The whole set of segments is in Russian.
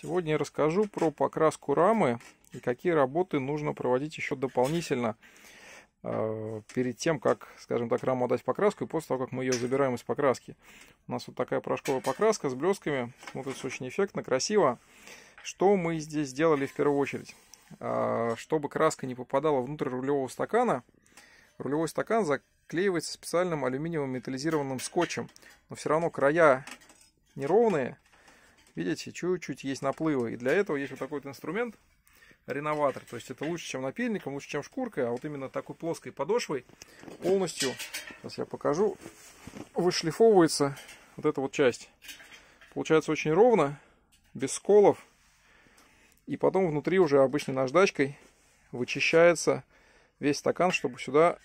Сегодня я расскажу про покраску рамы и какие работы нужно проводить еще дополнительно э, перед тем, как, скажем так, раму отдать покраску и после того, как мы ее забираем из покраски. У нас вот такая порошковая покраска с блесками. Смотрится очень эффектно, красиво. Что мы здесь сделали в первую очередь? Э, чтобы краска не попадала внутрь рулевого стакана, рулевой стакан заклеивается специальным алюминиевым металлизированным скотчем. Но все равно края неровные, Видите, чуть-чуть есть наплывы. И для этого есть вот такой вот инструмент, реноватор. То есть это лучше, чем напильником, лучше, чем шкуркой. А вот именно такой плоской подошвой полностью, сейчас я покажу, вышлифовывается вот эта вот часть. Получается очень ровно, без сколов. И потом внутри уже обычной наждачкой вычищается весь стакан, чтобы сюда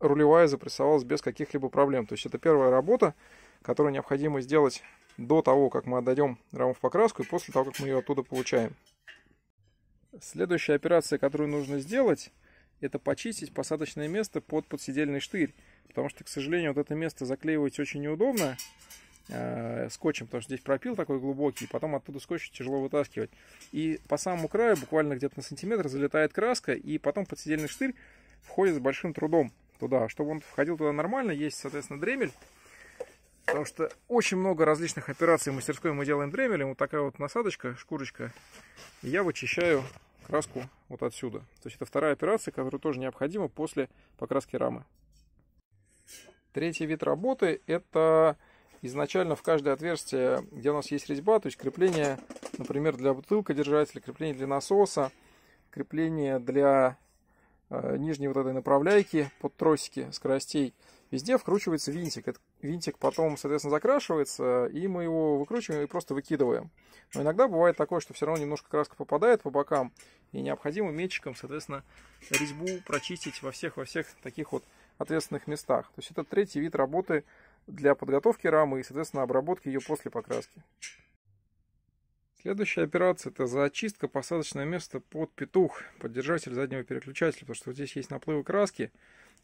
рулевая запрессовалась без каких-либо проблем. То есть это первая работа, которую необходимо сделать до того, как мы отдадем раму в покраску и после того, как мы ее оттуда получаем. Следующая операция, которую нужно сделать, это почистить посадочное место под подседельный штырь. Потому что, к сожалению, вот это место заклеивать очень неудобно э, скотчем, потому что здесь пропил такой глубокий, и потом оттуда скотч тяжело вытаскивать. И по самому краю, буквально где-то на сантиметр, залетает краска, и потом подседельный штырь входит с большим трудом туда. Чтобы он входил туда нормально, есть, соответственно, дремель, Потому что очень много различных операций в мастерской мы делаем дремелем. Вот такая вот насадочка, шкурочка. И я вычищаю краску вот отсюда. То есть это вторая операция, которая тоже необходима после покраски рамы. Третий вид работы это изначально в каждое отверстие, где у нас есть резьба, то есть крепление, например, для бутылкодержателя, крепление для насоса, крепление для э, нижней вот этой направляйки под тросики скоростей. Везде вкручивается винтик. Это винтик потом, соответственно, закрашивается, и мы его выкручиваем и просто выкидываем. Но иногда бывает такое, что все равно немножко краска попадает по бокам, и необходимо метчиком, соответственно, резьбу прочистить во всех-во всех таких вот ответственных местах. То есть это третий вид работы для подготовки рамы и, соответственно, обработки ее после покраски. Следующая операция – это зачистка посадочного места под петух, под держатель заднего переключателя, потому что вот здесь есть наплывы краски.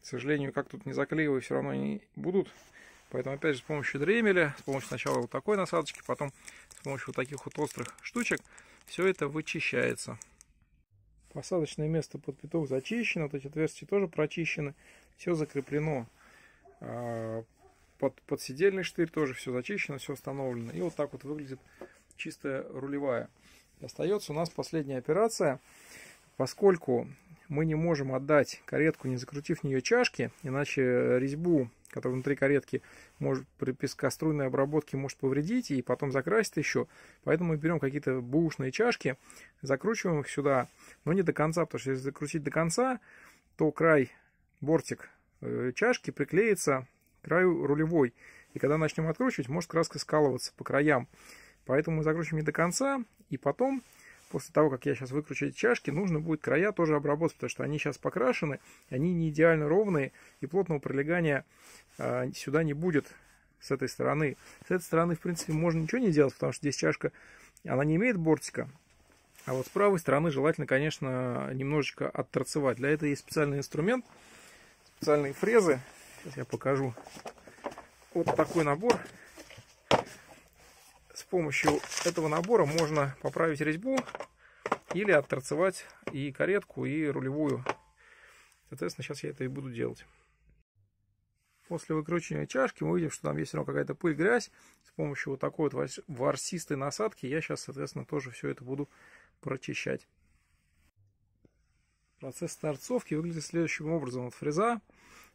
К сожалению, как тут не заклеиваю, все равно они будут. Поэтому опять же с помощью дремеля, с помощью сначала вот такой насадочки, потом с помощью вот таких вот острых штучек все это вычищается. Посадочное место под пяток зачищено, вот эти отверстия тоже прочищены, все закреплено. А, под, под сидельный штырь тоже все зачищено, все установлено. И вот так вот выглядит чистая рулевая. Остается у нас последняя операция. Поскольку мы не можем отдать каретку, не закрутив в нее чашки, иначе резьбу, которая внутри каретки, может при пескоструйной обработке может повредить и потом закрасить еще. Поэтому мы берем какие-то бушные чашки, закручиваем их сюда, но не до конца, потому что если закрутить до конца, то край, бортик э, чашки приклеится к краю рулевой. И когда начнем откручивать, может краска скалываться по краям. Поэтому мы закручиваем не до конца, и потом после того, как я сейчас выкручу эти чашки, нужно будет края тоже обработать, потому что они сейчас покрашены, они не идеально ровные, и плотного прилегания э, сюда не будет с этой стороны. С этой стороны, в принципе, можно ничего не делать, потому что здесь чашка, она не имеет бортика, а вот с правой стороны желательно, конечно, немножечко отторцевать. Для этого есть специальный инструмент, специальные фрезы. Сейчас я покажу. Вот такой набор с помощью этого набора можно поправить резьбу или отторцевать и каретку, и рулевую. Соответственно, сейчас я это и буду делать. После выкручивания чашки мы видим, что там есть все равно какая-то пыль, грязь. С помощью вот такой вот ворсистой насадки я сейчас, соответственно, тоже все это буду прочищать. Процесс торцовки выглядит следующим образом. Вот фреза,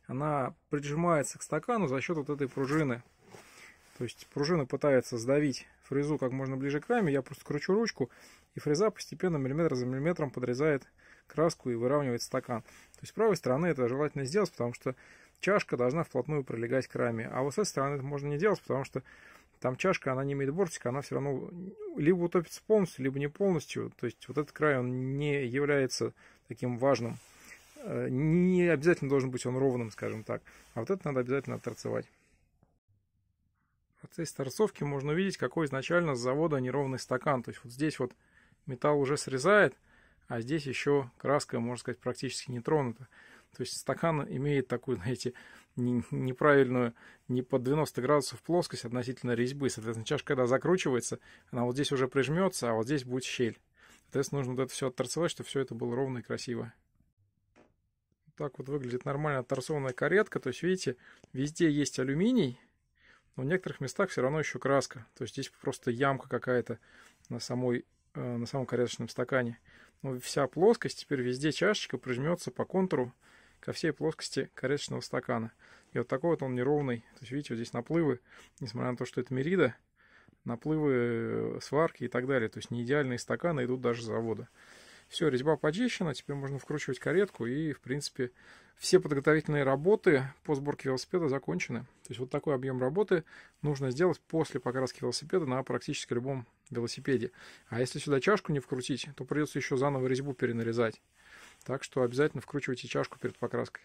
она прижимается к стакану за счет вот этой пружины. То есть пружина пытается сдавить фрезу как можно ближе к раме, я просто кручу ручку, и фреза постепенно миллиметр за миллиметром подрезает краску и выравнивает стакан. То есть с правой стороны это желательно сделать, потому что чашка должна вплотную прилегать к раме, а вот с этой стороны это можно не делать, потому что там чашка, она не имеет бортика, она все равно либо утопится полностью, либо не полностью. То есть вот этот край, он не является таким важным. Э, не обязательно должен быть он ровным, скажем так. А вот это надо обязательно отторцевать процессе торцовки можно увидеть, какой изначально с завода неровный стакан. То есть вот здесь вот металл уже срезает, а здесь еще краска, можно сказать, практически не тронута. То есть стакан имеет такую, знаете, неправильную, не под 90 градусов плоскость относительно резьбы. Соответственно, чашка, когда закручивается, она вот здесь уже прижмется, а вот здесь будет щель. Соответственно, нужно вот это все отторцевать, чтобы все это было ровно и красиво. Так вот выглядит нормально отторсованная каретка. То есть, видите, везде есть алюминий, но в некоторых местах все равно еще краска. То есть здесь просто ямка какая-то на, самой, э, на самом корректочном стакане. Но вся плоскость, теперь везде чашечка прижмется по контуру ко всей плоскости корректочного стакана. И вот такой вот он неровный. То есть видите, вот здесь наплывы, несмотря на то, что это мерида, наплывы, э, сварки и так далее. То есть не идеальные стаканы идут даже с завода. Все, резьба почищена, теперь можно вкручивать каретку и, в принципе, все подготовительные работы по сборке велосипеда закончены. То есть вот такой объем работы нужно сделать после покраски велосипеда на практически любом велосипеде. А если сюда чашку не вкрутить, то придется еще заново резьбу перенарезать. Так что обязательно вкручивайте чашку перед покраской.